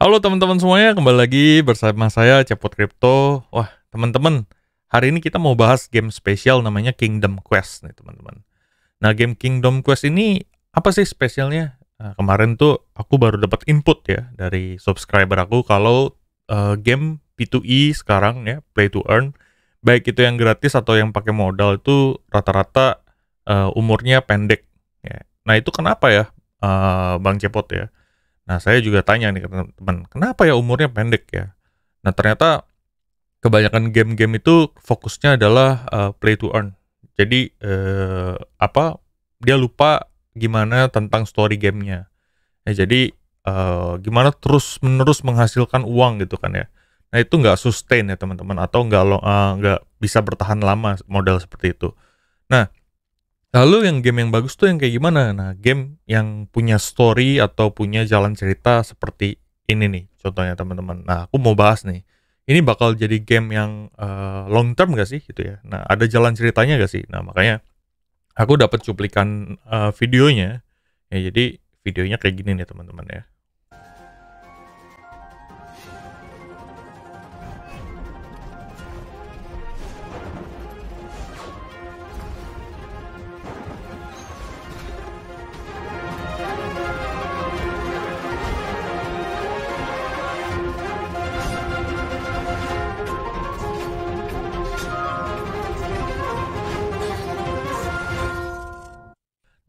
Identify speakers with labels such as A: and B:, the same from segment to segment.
A: Halo teman-teman semuanya, kembali lagi bersama saya Cepot Crypto. Wah, teman-teman, hari ini kita mau bahas game spesial namanya Kingdom Quest nih, teman-teman. Nah, game Kingdom Quest ini apa sih spesialnya? Nah, kemarin tuh aku baru dapat input ya dari subscriber aku kalau uh, game P2E sekarang ya, play to earn, baik itu yang gratis atau yang pakai modal itu rata-rata uh, umurnya pendek ya. Nah, itu kenapa ya uh, Bang Cepot ya? Nah, saya juga tanya nih ke teman, kenapa ya umurnya pendek ya? Nah, ternyata kebanyakan game-game itu fokusnya adalah uh, play to earn. Jadi uh, apa dia lupa gimana tentang story gamenya. Ya, jadi uh, gimana terus menerus menghasilkan uang gitu kan ya. Nah itu nggak sustain ya teman-teman atau nggak nggak uh, bisa bertahan lama modal seperti itu. Nah Lalu yang game yang bagus tuh yang kayak gimana? Nah, game yang punya story atau punya jalan cerita seperti ini nih contohnya teman-teman. Nah, aku mau bahas nih. Ini bakal jadi game yang uh, long term gak sih gitu ya? Nah, ada jalan ceritanya gak sih? Nah, makanya aku dapat cuplikan uh, videonya. Ya, jadi videonya kayak gini nih teman-teman ya.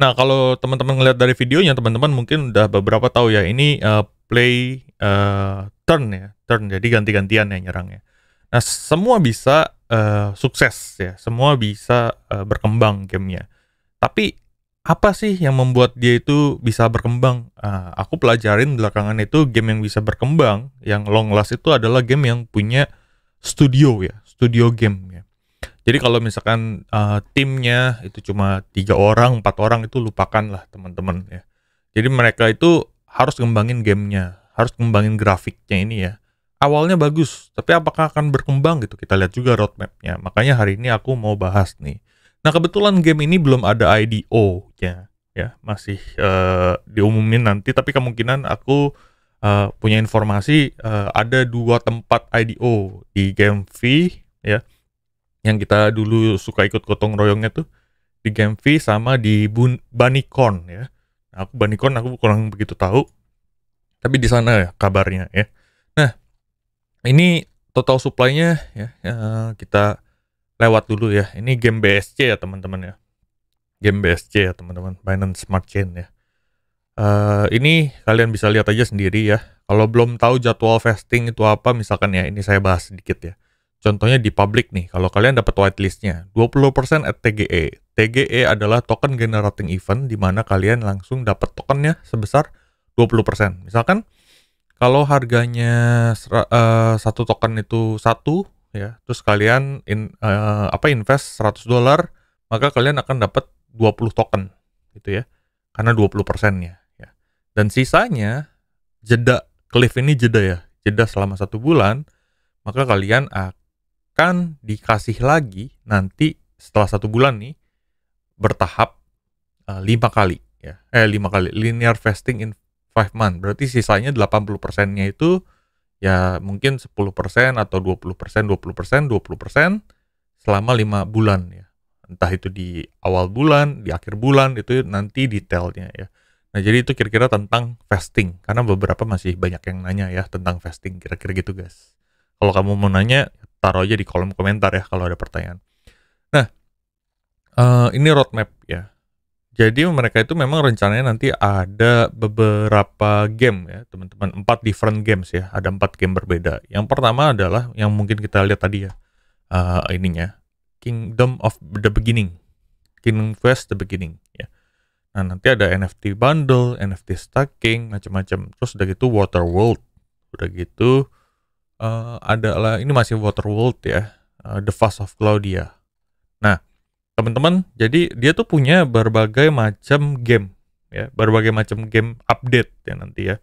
A: Nah, kalau teman-teman ngelihat dari videonya, teman-teman mungkin udah beberapa tahu ya, ini uh, play uh, turn ya, turn, jadi ganti-gantian ya nyerangnya. Nah, semua bisa uh, sukses ya, semua bisa uh, berkembang gamenya. Tapi apa sih yang membuat dia itu bisa berkembang? Uh, aku pelajarin belakangan itu game yang bisa berkembang, yang long last itu adalah game yang punya studio ya, studio game ya. Jadi kalau misalkan uh, timnya itu cuma tiga orang, empat orang itu lupakan lah teman-teman ya. Jadi mereka itu harus ngembangin gamenya, harus ngembangin grafiknya ini ya. Awalnya bagus, tapi apakah akan berkembang gitu? Kita lihat juga roadmapnya. Makanya hari ini aku mau bahas nih. Nah kebetulan game ini belum ada IDO-nya ya, masih uh, diumumin nanti. Tapi kemungkinan aku uh, punya informasi uh, ada dua tempat IDO di Game V ya yang kita dulu suka ikut gotong royongnya tuh di Game V sama di Bun Banikon ya. Nah, aku Banikon aku kurang begitu tahu. Tapi di sana ya kabarnya ya. Nah, ini total supply-nya ya, ya kita lewat dulu ya. Ini game BSC ya teman-teman ya. Game BSC ya teman-teman, Binance Smart Chain ya. Uh, ini kalian bisa lihat aja sendiri ya. Kalau belum tahu jadwal vesting itu apa misalkan ya, ini saya bahas sedikit ya. Contohnya di public nih, kalau kalian dapat whitelistnya, 20% at TGE. TGE adalah token generating event di mana kalian langsung dapat tokennya sebesar 20%. Misalkan kalau harganya uh, satu token itu satu, ya, terus kalian in, uh, apa invest 100 dolar, maka kalian akan dapat 20 token gitu ya. Karena 20% ya, ya. Dan sisanya jeda cliff ini jeda ya. Jeda selama satu bulan, maka kalian akan akan dikasih lagi nanti setelah satu bulan nih bertahap eh, lima kali ya eh lima kali linear fasting in five month berarti sisanya 80 persennya itu ya mungkin 10 persen atau 20 persen 20 persen 20 persen selama lima bulan ya entah itu di awal bulan di akhir bulan itu nanti detailnya ya Nah, jadi itu kira-kira tentang fasting. Karena beberapa masih banyak yang nanya ya tentang fasting. Kira-kira gitu, guys. Kalau kamu mau nanya, taruh aja di kolom komentar ya kalau ada pertanyaan. Nah, uh, ini roadmap ya. Jadi mereka itu memang rencananya nanti ada beberapa game ya, teman-teman. Empat different games ya, ada empat game berbeda. Yang pertama adalah yang mungkin kita lihat tadi ya, uh, ininya Kingdom of the Beginning, Kingdom Quest the Beginning ya. Nah nanti ada NFT bundle, NFT stacking, macam-macam. Terus udah gitu Water World, udah gitu uh, eh, adalah ini masih Waterworld ya, uh, The Fast of Claudia. Nah, teman-teman, jadi dia tuh punya berbagai macam game ya, berbagai macam game update ya nanti ya.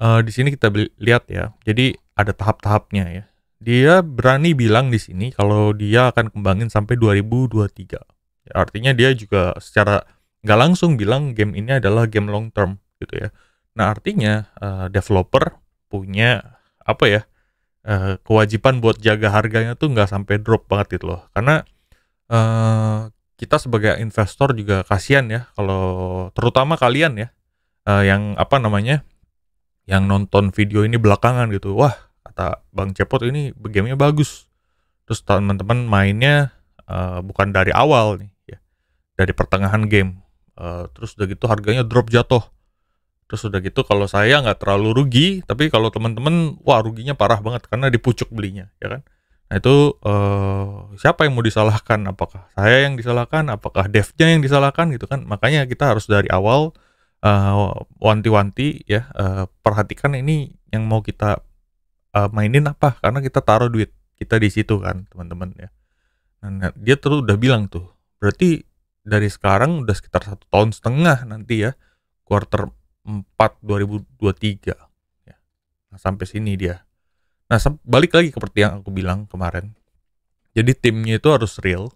A: Uh, di sini kita lihat ya. Jadi ada tahap-tahapnya ya. Dia berani bilang di sini kalau dia akan kembangin sampai 2023. Ya, artinya dia juga secara nggak langsung bilang game ini adalah game long term gitu ya. Nah artinya uh, developer punya apa ya uh, kewajiban buat jaga harganya tuh nggak sampai drop banget itu loh karena uh, kita sebagai investor juga kasihan ya kalau terutama kalian ya uh, yang apa namanya yang nonton video ini belakangan gitu wah kata bang cepot ini gamenya bagus terus teman-teman mainnya uh, bukan dari awal nih ya dari pertengahan game uh, terus udah gitu harganya drop jatuh Terus udah gitu kalau saya nggak terlalu rugi, tapi kalau teman-teman wah ruginya parah banget karena dipucuk belinya, ya kan? Nah itu uh, siapa yang mau disalahkan? Apakah saya yang disalahkan? Apakah devnya yang disalahkan gitu kan? Makanya kita harus dari awal uh, wanti-wanti ya uh, perhatikan ini yang mau kita uh, mainin apa karena kita taruh duit kita di situ kan teman-teman ya. Nah, nah dia terus udah bilang tuh berarti dari sekarang udah sekitar satu tahun setengah nanti ya quarter 2023 ya. Nah, sampai sini dia. Nah, balik lagi seperti yang aku bilang kemarin. Jadi timnya itu harus real.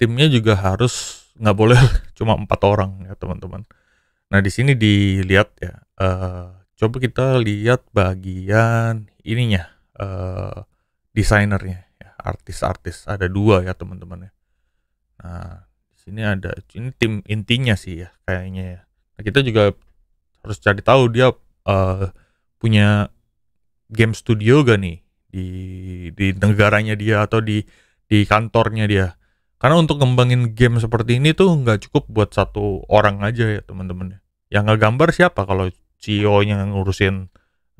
A: Timnya juga harus nggak boleh cuma empat orang ya teman-teman. Nah di sini dilihat ya. Uh, coba kita lihat bagian ininya uh, desainernya, ya, artis-artis ada dua ya teman-teman ya. Nah di sini ada ini tim intinya sih ya kayaknya ya. Nah, kita juga terus cari tahu dia uh, punya game studio gak nih di di negaranya dia atau di di kantornya dia karena untuk ngembangin game seperti ini tuh nggak cukup buat satu orang aja ya teman-teman ya. yang nggak gambar siapa kalau CEO-nya ngurusin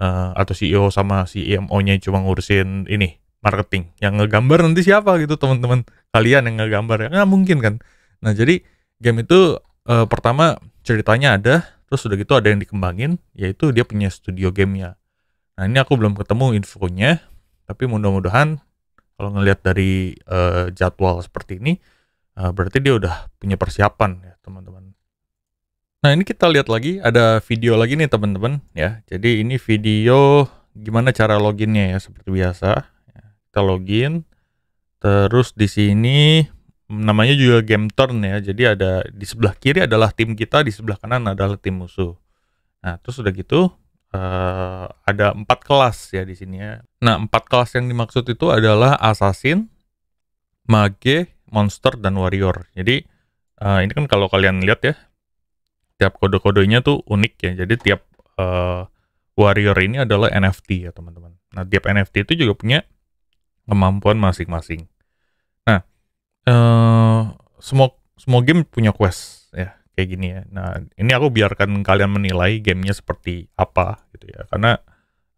A: uh, atau CEO sama CMO-nya e cuma ngurusin ini marketing yang ngegambar nanti siapa gitu teman-teman kalian yang ngegambar ya nggak mungkin kan nah jadi game itu uh, pertama ceritanya ada terus sudah gitu ada yang dikembangin yaitu dia punya studio gamenya nah ini aku belum ketemu infonya tapi mudah-mudahan kalau ngelihat dari uh, jadwal seperti ini uh, berarti dia udah punya persiapan ya teman-teman nah ini kita lihat lagi ada video lagi nih teman-teman ya jadi ini video gimana cara loginnya ya seperti biasa ya, kita login terus di sini namanya juga game turn ya. Jadi ada di sebelah kiri adalah tim kita, di sebelah kanan adalah tim musuh. Nah, terus udah gitu uh, ada empat kelas ya di sini ya. Nah, empat kelas yang dimaksud itu adalah assassin, mage, monster dan warrior. Jadi uh, ini kan kalau kalian lihat ya, tiap kode-kodenya tuh unik ya. Jadi tiap uh, warrior ini adalah NFT ya, teman-teman. Nah, tiap NFT itu juga punya kemampuan masing-masing uh, semua semua game punya quest ya kayak gini ya. Nah ini aku biarkan kalian menilai gamenya seperti apa gitu ya karena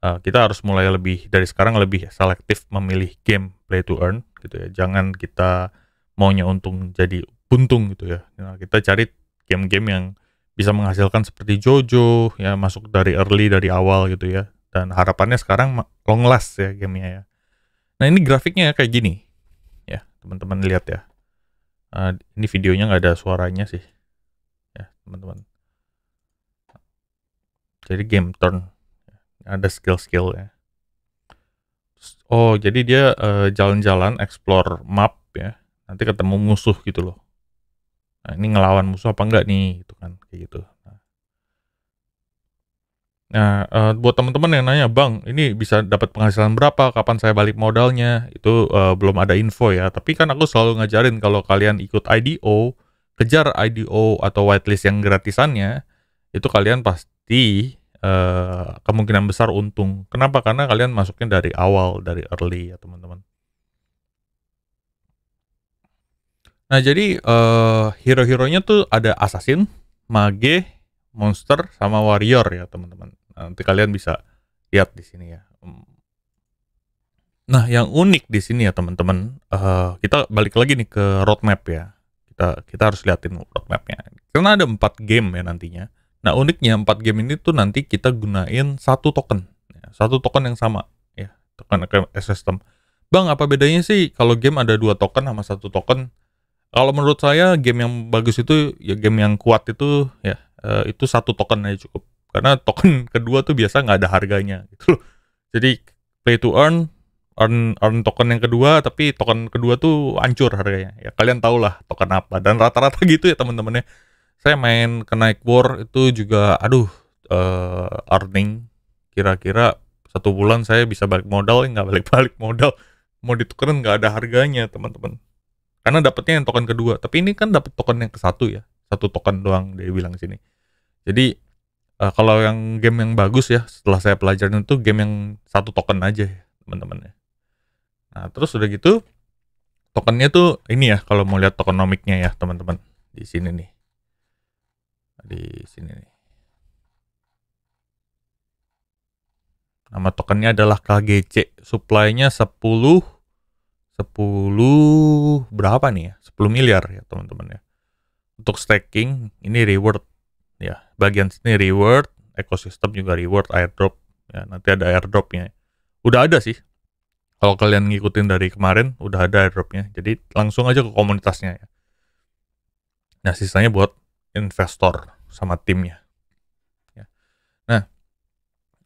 A: uh, kita harus mulai lebih dari sekarang lebih selektif memilih game play to earn gitu ya. Jangan kita maunya untung jadi buntung gitu ya. Nah, kita cari game-game yang bisa menghasilkan seperti Jojo ya masuk dari early dari awal gitu ya dan harapannya sekarang long last ya gamenya ya. Nah ini grafiknya kayak gini teman-teman lihat ya uh, ini videonya nggak ada suaranya sih ya teman-teman jadi game turn ya, ada skill-skill ya oh jadi dia eh, jalan-jalan uh, explore map ya nanti ketemu musuh gitu loh nah, ini ngelawan musuh apa enggak nih itu kan kayak gitu Nah, uh, buat teman-teman yang nanya, Bang, ini bisa dapat penghasilan berapa? Kapan saya balik modalnya? Itu uh, belum ada info ya. Tapi kan aku selalu ngajarin kalau kalian ikut IDO, kejar IDO atau whitelist yang gratisannya, itu kalian pasti uh, kemungkinan besar untung. Kenapa? Karena kalian masuknya dari awal, dari early ya teman-teman. Nah, jadi uh, hero-heronya tuh ada Assassin, Mage, Monster sama Warrior ya teman-teman. Nanti kalian bisa lihat di sini ya. Hmm. Nah, yang unik di sini ya teman-teman, uh, kita balik lagi nih ke roadmap ya. Kita kita harus liatin roadmapnya. Karena ada empat game ya nantinya. Nah, uniknya empat game ini tuh nanti kita gunain satu token, ya, satu token yang sama ya, token ekosistem. system. Bang, apa bedanya sih kalau game ada dua token sama satu token? Kalau menurut saya game yang bagus itu ya game yang kuat itu ya Eh, itu satu token aja cukup karena token kedua tuh biasa nggak ada harganya gitu loh jadi play to earn earn earn token yang kedua tapi token kedua tuh hancur harganya ya kalian tau lah token apa dan rata-rata gitu ya teman-temannya saya main kenaik war itu juga aduh uh, earning kira-kira satu bulan saya bisa balik modal nggak balik-balik modal mau ditukerin nggak ada harganya teman-teman karena dapatnya yang token kedua tapi ini kan dapat token yang ke satu ya satu token doang dia bilang sini jadi uh, kalau yang game yang bagus ya setelah saya pelajarin itu game yang satu token aja ya teman-teman ya nah terus udah gitu tokennya tuh ini ya kalau mau lihat tokenomiknya ya teman-teman di sini nih di sini nih Nama tokennya adalah KGC. Supply-nya 10 10 berapa nih ya? 10 miliar ya, teman-teman ya untuk staking ini reward ya bagian sini reward ekosistem juga reward airdrop ya nanti ada airdropnya udah ada sih kalau kalian ngikutin dari kemarin udah ada airdropnya jadi langsung aja ke komunitasnya ya nah sisanya buat investor sama timnya ya. nah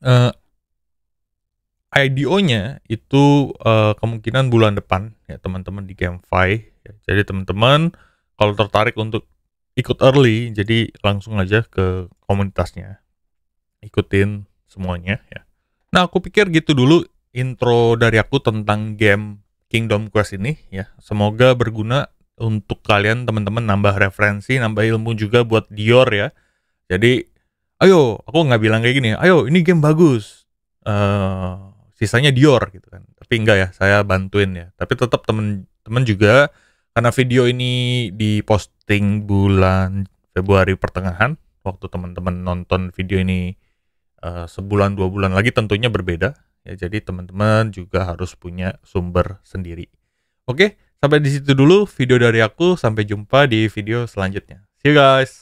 A: eh, IDO-nya itu uh, kemungkinan bulan depan ya teman-teman di GameFi. Ya, jadi teman-teman kalau tertarik untuk ikut early jadi langsung aja ke komunitasnya ikutin semuanya ya nah aku pikir gitu dulu intro dari aku tentang game Kingdom Quest ini ya semoga berguna untuk kalian teman-teman nambah referensi nambah ilmu juga buat Dior ya jadi ayo aku nggak bilang kayak gini ayo ini game bagus uh, sisanya Dior gitu kan tapi enggak ya saya bantuin ya tapi tetap temen temen juga karena video ini diposting bulan Februari pertengahan waktu teman-teman nonton video ini uh, sebulan dua bulan lagi tentunya berbeda ya jadi teman-teman juga harus punya sumber sendiri oke sampai di situ dulu video dari aku sampai jumpa di video selanjutnya see you guys